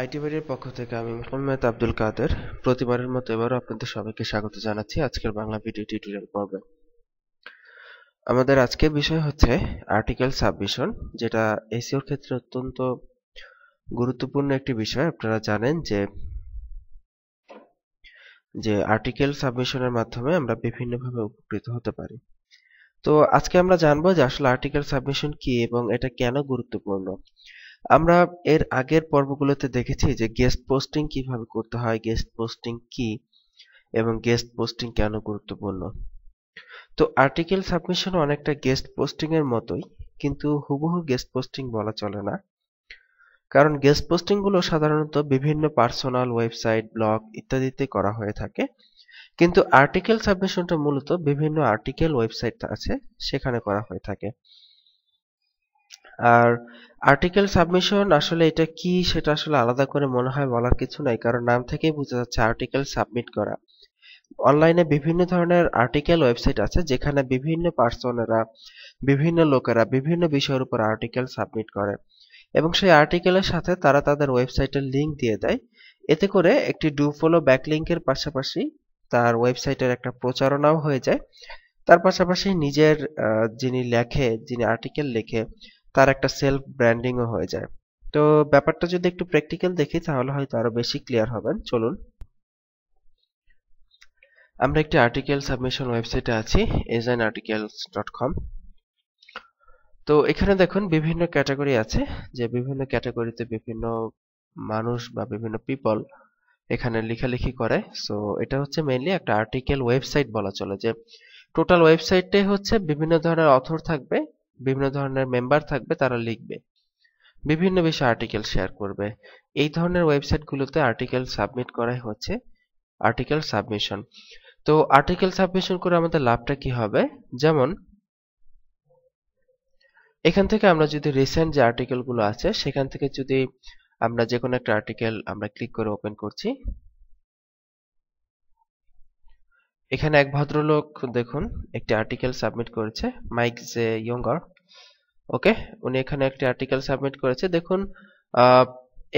আইটিবাড়ির পক্ষ থেকে আমি মোহাম্মদ আব্দুল কাদের প্রতিবারের মতো এবারও আপনাদের সবাইকে স্বাগত জানাচ্ছি আজকের বাংলা ভিডিও টিউটোরিয়াল পর্বে আমাদের আজকে বিষয় হচ্ছে আর্টিকেল সাবমিশন যেটা এসিওর ক্ষেত্রে অত্যন্ত গুরুত্বপূর্ণ একটি বিষয় আপনারা জানেন যে যে আর্টিকেল সাবমিশনের মাধ্যমে আমরা বিভিন্নভাবে উপকৃত হতে পারি তো আজকে আমরা জানবো যে আসলে আর্টিকেল সাবমিশন কি এবং এটা কেন গুরুত্বপূর্ণ আমরা এর আগের পর্বগুলোতে দেখেছি যে গেস্ট পোস্টিং কিভাবে করতে হয় গেস্ট পোস্টিং কি এবং গেস্ট পোস্টিং কেন গুরুত্বপূর্ণ তো আর্টিকেল সাবমিশন অনেকটা গেস্ট পোস্টিং এর মতোই কিন্তু হুবহু গেস্ট পোস্টিং বলা চলে না কারণ গেস্ট পোস্টিংগুলো সাধারণত বিভিন্ন পার্সোনাল ওয়েবসাইট ব্লগ ইত্যাদিতে করা হয়ে থাকে কিন্তু আর্টিকেল সাবমিশনটা মূলত বিভিন্ন আর্টিকেল ওয়েবসাইট আছে সেখানে করা হয়ে থাকে আর আর্টিকেল সাবমিশন আসলে এটা কি সেটা আসলে আলাদা করে মনে হয় বলার কিছু নাই কারণ নাম থেকেই বোঝা যাচ্ছে আর্টিকেল সাবমিট করা অনলাইনে বিভিন্ন ধরনের আর্টিকেল ওয়েবসাইট আছে যেখানে বিভিন্ন পার্সনেরা বিভিন্ন লোকেরা বিভিন্ন বিষয়ের উপর আর্টিকেল সাবমিট করে এবং সেই আর্টিকেলের সাথে তারা তাদের ওয়েবসাইটের লিঙ্ক দিয়ে দেয় এতে করে একটি ডু ফলো ব্যাকলিঙ্কের পাশাপাশি তার ওয়েবসাইটের একটা প্রচারণাও হয়ে যায় তার পাশাপাশি নিজের যিনি লেখে যিনি আর্টিকেল লেখে তার একটা সেলফ ব্র্যান্ডিংও হয়ে যায় তো ব্যাপারটা যদি একটু প্র্যাকটিক্যাল দেখি তাহলে হয়তো আরো বেশি ক্লিয়ার হবেন চলুন আমরা একটি আর্টিকেল সাবমিশন ওয়েবসাইটে আছি এজাইন আর্টিকেলস ডট কম তো এখানে দেখুন বিভিন্ন ক্যাটাগরি আছে যে বিভিন্ন ক্যাটাগরিতে বিভিন্ন মানুষ বা বিভিন্ন পিপল এখানে লেখালেখি করে সো এটা হচ্ছে মেইনলি একটা আর্টিকেল ওয়েবসাইট বলা চলে যে টোটাল ওয়েবসাইটটাই হচ্ছে বিভিন্ন ধরনের অথর থাকবে বিভিন্ন ধরনের মেম্বার থাকবে তারা লিখবে বিভিন্ন বিষয়ে আর্টিকেল শেয়ার করবে এই ধরনের ওয়েবসাইটগুলোতে আর্টিকেল সাবমিট করাই হচ্ছে আর্টিকেল সাবমিশন তো আর্টিকেল সাবমিশন করে আমাদের লাভটা কি হবে যেমন এখান থেকে আমরা যদি রিসেন্ট যে আর্টিকেলগুলো আছে সেখান থেকে যদি আমরা যে কোনো একটা আর্টিকেল আমরা ক্লিক করে ওপেন করছি এখানে এক ভদ্রলোক দেখুন একটি আর্টিকেল সাবমিট করেছে মাইক জে ইয়ঙ্গার ওকে উনি এখানে একটি আর্টিকেল সাবমিট করেছে দেখুন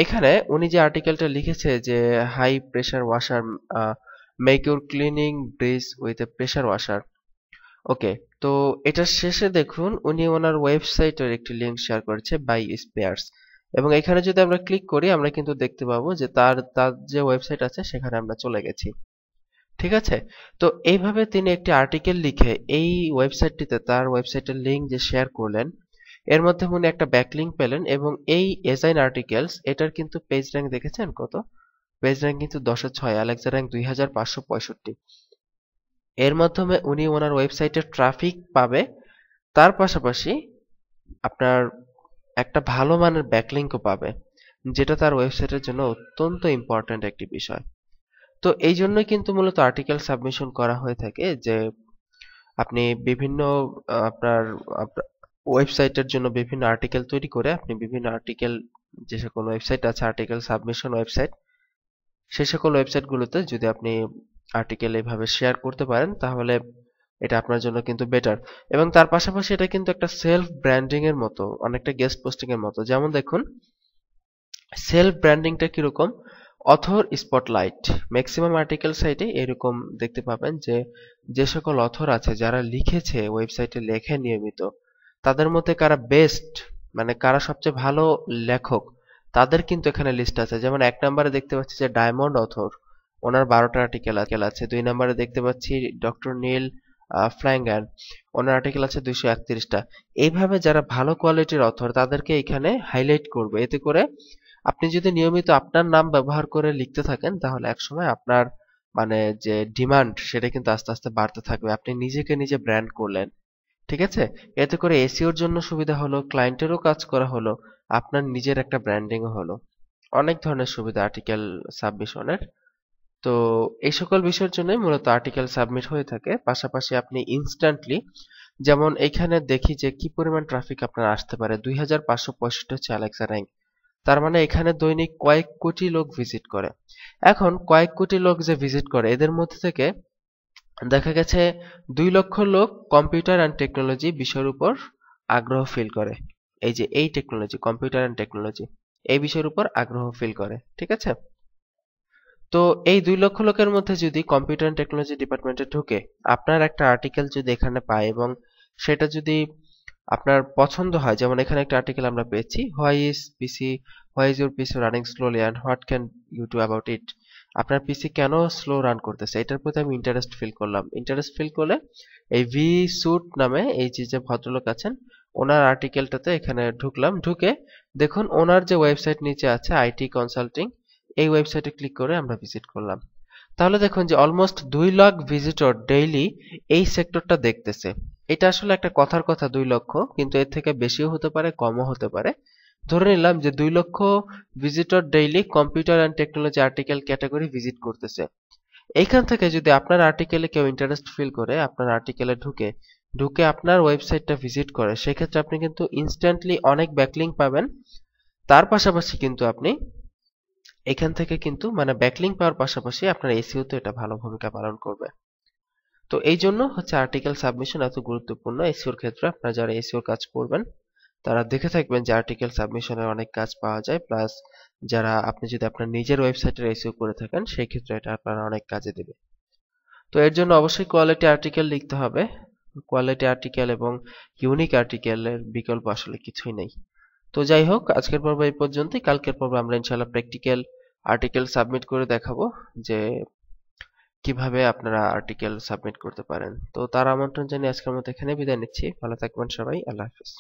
এখানে উনি যে আর্টিকেলটা লিখেছে যে high pressure washer make your cleaning breeze with a pressure washer okay তো এটার শেষে দেখুন উনি ওনার ওয়েবসাইটের একটি লিঙ্ক শেয়ার করেছে বাই স্পেয়ার্স এবং এখানে যদি আমরা ক্লিক করি আমরা কিন্তু দেখতে পাবো যে তার তার যে ওয়েবসাইট আছে সেখানে আমরা চলে গেছি ঠিক আছে তো এইভাবে তিনি একটি আর্টিকেল লিখে এই ওয়েবসাইটটিতে তার ওয়েবসাইটের লিঙ্ক যে শেয়ার করলেন এর মধ্যে উনি একটা ব্যাকলিং পেলেন এবং এই এজাইন আর্টিকেলস এটার কিন্তু পেজ র্যাঙ্ক দেখেছেন কত পেজ র্যাঙ্ক কিন্তু দশশো ছয় অ্যালেক্সা র্যাঙ্ক দুই হাজার পাঁচশো পঁয়ষট্টি এর মাধ্যমে উনি ওনার ওয়েবসাইটের ট্রাফিক পাবে তার পাশাপাশি আপনার একটা ভালো মানের ব্যাকলিঙ্কও পাবে যেটা তার ওয়েবসাইটের জন্য অত্যন্ত ইম্পর্ট্যান্ট একটি বিষয় তো এই জন্যই কিন্তু মূলত আর্টিকেল সাবমিশন করা হয়ে থাকে যে আপনি বিভিন্ন আপনার ওয়েবসাইটের জন্য বিভিন্ন আর্টিকেল তৈরি করে আপনি বিভিন্ন আর্টিকেল যে সকল ওয়েবসাইট আছে আর্টিকেল সাবমিশন ওয়েবসাইট সে সকল ওয়েবসাইটগুলোতে যদি আপনি আর্টিকেল এভাবে শেয়ার করতে পারেন তাহলে এটা আপনার জন্য কিন্তু বেটার এবং তার পাশাপাশি এটা কিন্তু একটা সেলফ ব্র্যান্ডিং এর মতো অনেকটা গেস্ট পোস্টিং এর মতো যেমন দেখুন সেলফ ব্র্যান্ডিংটা কিরকম অথর স্পটলাইট ম্যাক্সিমাম আর্টিকেল সাইটে এরকম দেখতে পাবেন যে যে সকল অথর আছে যারা লিখেছে ওয়েবসাইটে লেখে নিয়মিত তাদের মধ্যে কারা বেস্ট মানে কারা সবচেয়ে ভালো লেখক তাদের কিন্তু এখানে লিস্ট আছে যেমন এক নম্বরে দেখতে পাচ্ছি যে ডায়মন্ড অথর ওনার বারোটা আর্টিকেল আছে দুই নম্বরে দেখতে পাচ্ছি ডক্টর নীল ফ্ল্যাঙ্গান ওনার আর্টিকেল আছে দুইশো একত্রিশটা এইভাবে যারা ভালো কোয়ালিটির অথর তাদেরকে এখানে হাইলাইট করবে এতে করে আপনি যদি নিয়মিত আপনার নাম ব্যবহার করে লিখতে থাকেন তাহলে একসময় আপনার মানে যে ডিমান্ড সেটা কিন্তু আস্তে আস্তে বাড়তে থাকবে আপনি নিজেকে নিজে ব্র্যান্ড করলেন ঠিক আছে এতে করে এসিওর জন্য সুবিধা হলো ক্লায়েন্টেরও কাজ করা হলো আপনার নিজের একটা ব্র্যান্ডিংও হলো অনেক ধরনের সুবিধা আর্টিকেল সাবমিশনের তো এই সকল বিষয়ের জন্যই মূলত আর্টিকেল সাবমিট হয়ে থাকে পাশাপাশি আপনি ইনস্ট্যান্টলি যেমন এখানে দেখি যে কি পরিমাণ ট্রাফিক আপনার আসতে পারে দুই হাজার পাঁচশো পঁয়ষট্টি হচ্ছে অ্যালেক্সা র্যাঙ্ক তার মানে এখানে দৈনিক কয়েক কোটি লোক ভিজিট করে এখন কয়েক কোটি লোক যে ভিজিট করে এদের মধ্যে থেকে দেখা গেছে দুই লক্ষ লোক কম্পিউটার অ্যান্ড টেকনোলজি বিষয়ের উপর আগ্রহ ফিল করে এই যে এই টেকনোলজি কম্পিউটার অ্যান্ড টেকনোলজি এই বিষয়ের উপর আগ্রহ ফিল করে ঠিক আছে তো এই দুই লক্ষ লোকের মধ্যে যদি কম্পিউটার অ্যান্ড টেকনোলজি ডিপার্টমেন্টে ঢুকে আপনার একটা আর্টিকেল যদি এখানে পায় এবং সেটা যদি আপনার পছন্দ হয় যেমন এখানে একটা আর্টিকেল আমরা পেয়েছি why is PC why is your PC running slowly and what can you do about it আপনার পিসি কেন স্লো রান করতেছে এটার প্রতি আমি ইন্টারেস্ট ফিল করলাম ইন্টারেস্ট ফিল করলে এই ভি সুট নামে এই যে যে ভদ্রলোক আছেন ওনার আর্টিকেলটাতে এখানে ঢুকলাম ঢুকে দেখুন ওনার যে ওয়েবসাইট নিচে আছে আইটি কনসাল্টিং এই ওয়েবসাইটে ক্লিক করে আমরা ভিজিট করলাম তাহলে দেখুন যে অলমোস্ট দুই লাখ ভিজিটর ডেইলি এই সেক্টরটা দেখতেছে এটা আসলে একটা কথার কথা দুই লক্ষ কিন্তু এর থেকে বেশিও হতে পারে কমও হতে পারে ধরে নিলাম যে দুই লক্ষ visitor daily computer and technology article category visit করতেছে এইখান থেকে যদি আপনার আর্টিকেলে কেউ ইন্টারেস্ট ফিল করে আপনার আর্টিকেলে ঢুকে ঢুকে আপনার ওয়েবসাইটটা ভিজিট করে সেক্ষেত্রে আপনি কিন্তু ইনস্ট্যান্টলি অনেক ব্যাকলিং পাবেন তার পাশাপাশি কিন্তু আপনি এখান থেকে কিন্তু মানে ব্যাকলিং পাওয়ার পাশাপাশি আপনার এসিও তো এটা ভালো ভূমিকা পালন করবে তো এই জন্য হচ্ছে আর্টিকেল সাবমিশন এত গুরুত্বপূর্ণ এসিওর ক্ষেত্রে আপনারা যারা এসিওর কাজ করবেন তারা দেখে থাকবেন যে আর্টিকেল সাবমিশনের অনেক কাজ পাওয়া যায় প্লাস যারা আপনি যদি আপনার নিজের ওয়েবসাইটের এসিও করে থাকেন সেই ক্ষেত্রে এটা আপনারা অনেক কাজে দেবে তো এর জন্য অবশ্যই কোয়ালিটি আর্টিকেল লিখতে হবে কোয়ালিটি আর্টিকেল এবং ইউনিক আর্টিকেলের বিকল্প আসলে কিছুই নেই তো যাই হোক আজকের পর্ব এই পর্যন্তই কালকের পর্ব আমরা ইনশাআল্লাহ প্র্যাকটিক্যাল আর্টিকেল সাবমিট করে দেখাবো যে কিভাবে আপনারা আর্টিকেল সাবমিট করতে পারেন তো তার আমন্ত্রণ জানিয়ে আজকের মতো এখানে বিদায় নিচ্ছি ভালো থাকবেন সবাই আল্লাহ হাফিজ